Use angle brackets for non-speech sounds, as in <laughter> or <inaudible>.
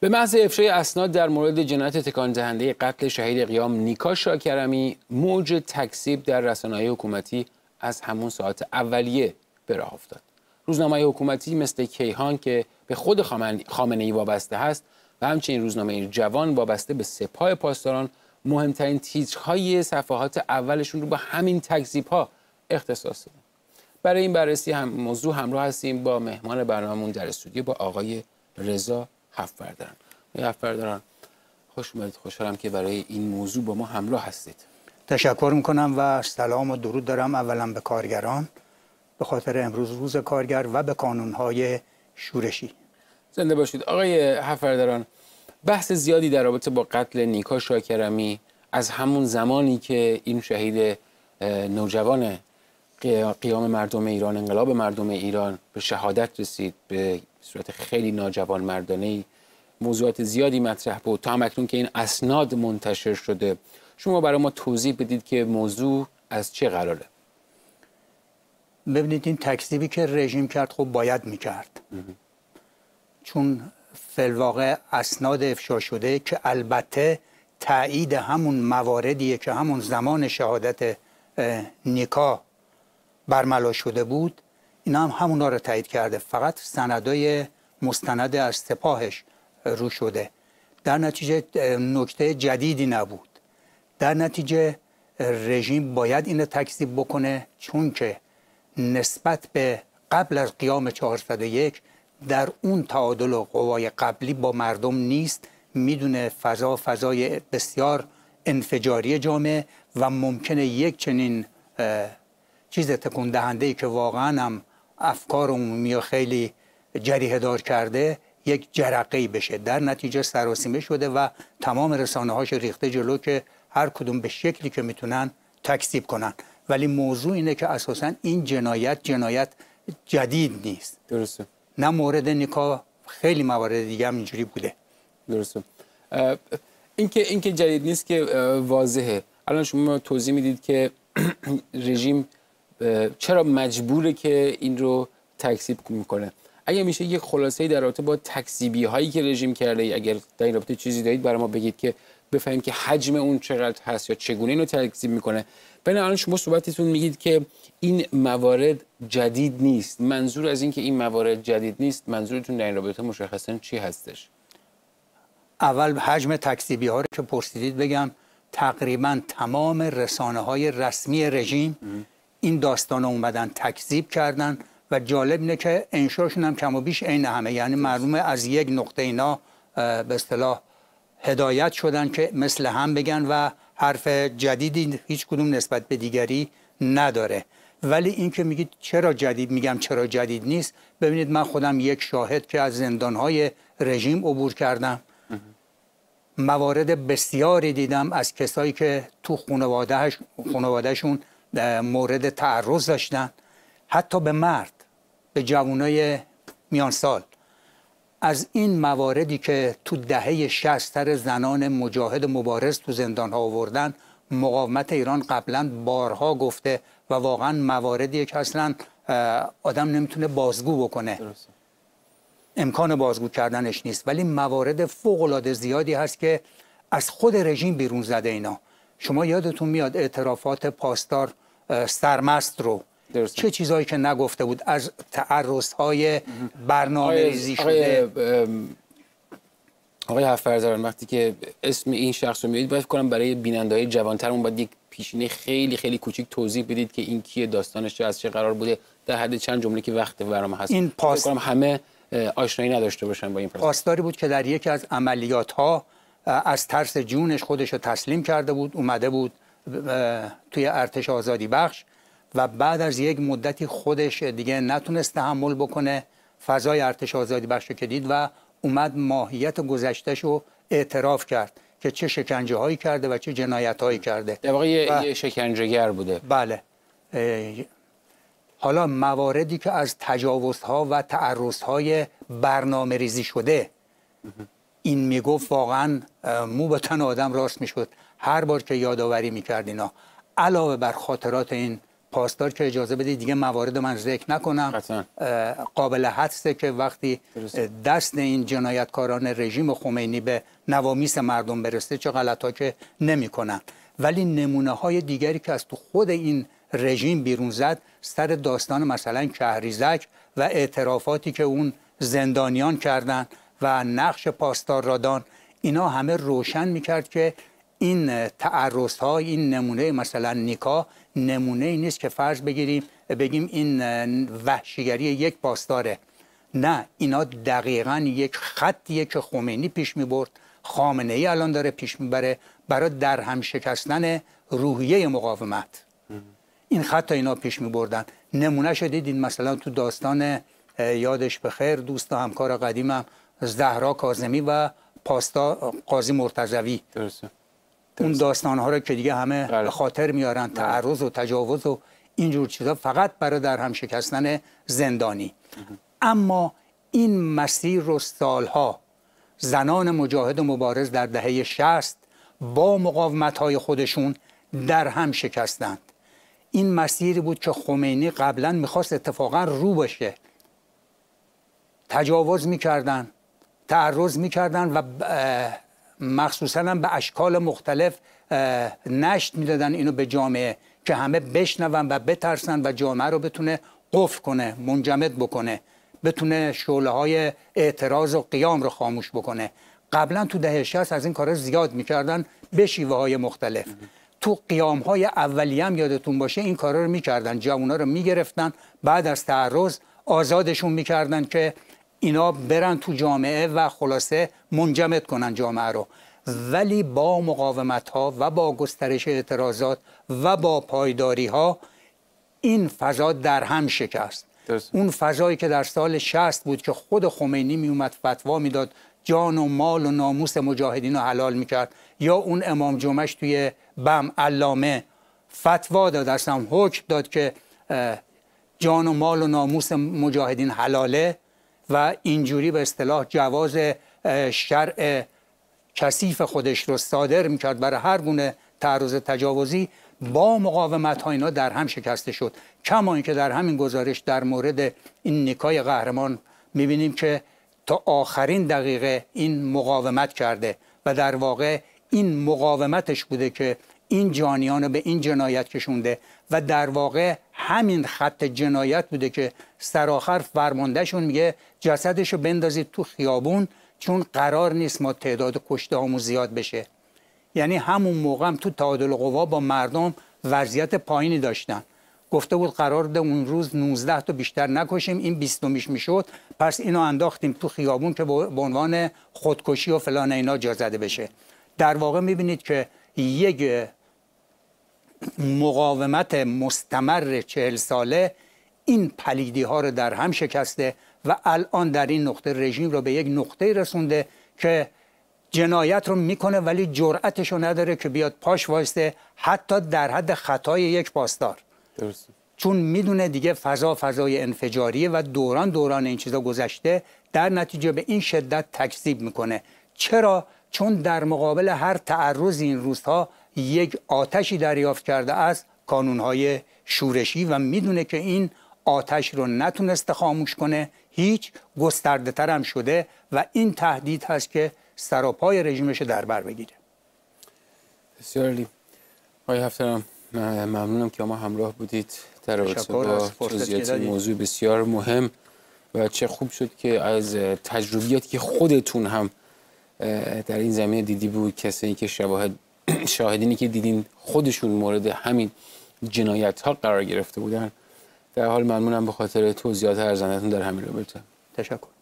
به محض افشای اسناد در مورد جنایت تکان دهنده قتل شهید قیام نیکا شاکرمی موج تکسیب در رسانه‌های حکومتی از همون ساعت اولیه به راه افتاد روزنامه حکومتی مثل کیهان که به خود خامنه‌ای وابسته هست و همچنین روزنامه جوان وابسته به سپاه پاسداران مهمترین تیترهای صفحات اولشون رو به همین تکذیب ها اختصاص دادن برای این بررسی هم موضوع همراه هستیم با مهمان برنامهمون در استودیو با آقای رضا هفت بردارن ای هفت بردارن خوش اومدید خوشحالم که برای این موضوع با ما همراه هستید تشکر میکنم و سلام و درود دارم اولا به کارگران به خاطر امروز روز کارگر و به کانونهای شورشی زنده باشید آقای هفردران بحث زیادی در رابطه با قتل نیکا شاکرمی از همون زمانی که این شهید نوجوان قیام مردم ایران انقلاب مردم ایران به شهادت رسید به به صورت خیلی ناجوان مردانه ای موضوعات زیادی مطرح بود تا هم اکنون که این اسناد منتشر شده شما برای ما توضیح بدید که موضوع از چه قراره ببینید این تکذیبی که رژیم کرد خب باید میکرد چون فلواقع اسناد افشا شده که البته تایید همون مواردیه که همون زمان شهادت نیکا برملا شده بود اینا هم همونا رو تایید کرده فقط سندای مستند از سپاهش رو شده در نتیجه نکته جدیدی نبود در نتیجه رژیم باید اینو تکذیب بکنه چون که نسبت به قبل از قیام 401 در اون تعادل و قوای قبلی با مردم نیست میدونه فضا فضای بسیار انفجاری جامعه و ممکنه یک چنین چیز تکون دهنده ای که واقعا هم افکار عمومی خیلی جریه دار کرده یک جرقه بشه در نتیجه سراسیمه شده و تمام رسانه هاش ریخته جلو که هر کدوم به شکلی که میتونن تکذیب کنن ولی موضوع اینه که اساسا این جنایت جنایت جدید نیست درسته نه مورد نکاح خیلی موارد دیگه هم اینجوری بوده درسته اینکه اینکه جدید نیست که واضحه الان شما توضیح میدید که <clears throat> رژیم چرا مجبوره که این رو تکذیب میکنه اگر میشه یک خلاصه در رابطه با تکذیبی هایی که رژیم کرده اگر در این رابطه چیزی دارید برای ما بگید که بفهمیم که حجم اون چقدر هست یا چگونه اینو تکذیب میکنه الان شما صحبتتون میگید که این موارد جدید نیست منظور از اینکه این موارد جدید نیست منظورتون در این رابطه مشخصا چی هستش اول حجم تکذیبی ها رو که پرسیدید بگم تقریبا تمام رسانه های رسمی رژیم این داستان اومدن تکذیب کردن و جالب اینه که انشاشون هم کم و بیش عین همه یعنی معلومه از یک نقطه اینا به اصطلاح هدایت شدن که مثل هم بگن و حرف جدیدی هیچ کدوم نسبت به دیگری نداره ولی این که میگید چرا جدید میگم چرا جدید نیست ببینید من خودم یک شاهد که از زندانهای رژیم عبور کردم موارد بسیاری دیدم از کسایی که تو خانوادهش خانوادهشون مورد تعرض داشتن حتی به مرد به جوانای میانسال از این مواردی که تو دهه شستر زنان مجاهد مبارز تو زندان ها آوردن مقاومت ایران قبلا بارها گفته و واقعا مواردی که اصلا آدم نمیتونه بازگو بکنه امکان بازگو کردنش نیست ولی موارد فوق العاده زیادی هست که از خود رژیم بیرون زده اینا شما یادتون میاد اعترافات پاستار سرمست رو چه چیزهایی که نگفته بود از تعرض های برنامه ریزی شده آقای, آقای وقتی که اسم این شخص رو میدید باید کنم برای بیننده های جوانترمون باید یک پیشینه خیلی خیلی کوچیک توضیح بدید که این کیه داستانش چه از چه قرار بوده در حد چند جمله که وقت برام هست این پاس... همه آشنایی نداشته باشن با این بود که در یکی از عملیات ها از ترس جونش خودش رو تسلیم کرده بود اومده بود توی ارتش آزادی بخش و بعد از یک مدتی خودش دیگه نتونست تحمل بکنه فضای ارتش آزادی بخش رو که دید و اومد ماهیت گذشتش رو اعتراف کرد که چه شکنجه هایی کرده و چه جنایت هایی کرده در واقع یه شکنجهگر بوده بله حالا مواردی که از تجاوزها و تعرضهای برنامه ریزی شده این میگفت واقعا مو به تن آدم راست میشد هر بار که یادآوری میکرد اینا علاوه بر خاطرات این پاسدار که اجازه بدید دیگه موارد من ذکر نکنم قابل حدسه که وقتی دست این جنایتکاران رژیم خمینی به نوامیس مردم برسه چه غلط ها که نمی کنن. ولی نمونه های دیگری که از تو خود این رژیم بیرون زد سر داستان مثلا کهریزک و اعترافاتی که اون زندانیان کردند و نقش پاسدار رادان اینا همه روشن میکرد که این تعرض ها این نمونه مثلا نیکا نمونه ای نیست که فرض بگیریم بگیم این وحشیگری یک پاسداره نه اینا دقیقا یک خطیه که خمینی پیش میبرد خامنه ای الان داره پیش میبره برای در هم شکستن روحیه مقاومت این خط اینا پیش میبردن نمونه شدید این مثلا تو داستان یادش بخیر دوست و همکار قدیمم زهرا کازمی و پاستا قاضی مرتضوی اون داستان ها رو که دیگه همه بله. به خاطر میارن بله. تعرض و تجاوز و اینجور چیزا فقط برای در هم شکستن زندانی اما این مسیر رو سالها زنان مجاهد و مبارز در دهه شست با مقاومت های خودشون در هم شکستند این مسیری بود که خمینی قبلا میخواست اتفاقا رو بشه تجاوز میکردن تعرض میکردن و مخصوصا به اشکال مختلف نشت میدادن اینو به جامعه که همه بشنون و بترسن و جامعه رو بتونه قف کنه منجمد بکنه بتونه شعله های اعتراض و قیام رو خاموش بکنه قبلا تو دهه 60 از این کارا زیاد میکردن به شیوه های مختلف تو قیام های اولی هم یادتون باشه این کار رو میکردن ها رو میگرفتن بعد از تعرض آزادشون میکردن که اینا برن تو جامعه و خلاصه منجمد کنن جامعه رو ولی با مقاومت ها و با گسترش اعتراضات و با پایداری ها این فضا در هم شکست اون فضایی که در سال 60 بود که خود خمینی می اومد فتوا میداد جان و مال و ناموس مجاهدین رو حلال میکرد یا اون امام جمعش توی بم علامه فتوا داد اصلا حکم داد که جان و مال و ناموس مجاهدین حلاله و اینجوری به اصطلاح جواز شرع کثیف خودش رو صادر میکرد برای هر گونه تعرض تجاوزی با مقاومت ها اینا در هم شکسته شد کما اینکه در همین گزارش در مورد این نیکای قهرمان میبینیم که تا آخرین دقیقه این مقاومت کرده و در واقع این مقاومتش بوده که این جانیان رو به این جنایت کشونده و در واقع همین خط جنایت بوده که سراخر فرماندهشون میگه جسدشو بندازید تو خیابون چون قرار نیست ما تعداد کشته زیاد بشه یعنی همون موقع هم تو تعادل قوا با مردم وضعیت پایینی داشتن گفته بود قرار ده اون روز 19 تا بیشتر نکشیم این 20 میش میشد پس اینو انداختیم تو خیابون که به عنوان خودکشی و فلان اینا جا زده بشه در واقع میبینید که یک مقاومت مستمر چهل ساله این پلیدی ها رو در هم شکسته و الان در این نقطه رژیم رو به یک نقطه رسونده که جنایت رو میکنه ولی جرأتش رو نداره که بیاد پاش وایسته حتی در حد خطای یک پاسدار چون میدونه دیگه فضا فضای انفجاریه و دوران دوران این چیزا گذشته در نتیجه به این شدت تکذیب میکنه چرا چون در مقابل هر تعرض این روزها یک آتشی دریافت کرده است کانونهای شورشی و میدونه که این آتش رو نتونسته خاموش کنه هیچ گسترده ترم شده و این تهدید هست که پای رژیمش در بر بگیره بسیار علی آقای هفترم ممنونم که ما همراه بودید در رابطه با جزئیات موضوع بسیار مهم و چه خوب شد که از تجربیاتی که خودتون هم در این زمینه دیدی بود کسی که شواهد شاهدینی که دیدین خودشون مورد همین جنایت ها قرار گرفته بودن در حال ممنونم به خاطر توضیحات هر در همین رابطه تشکر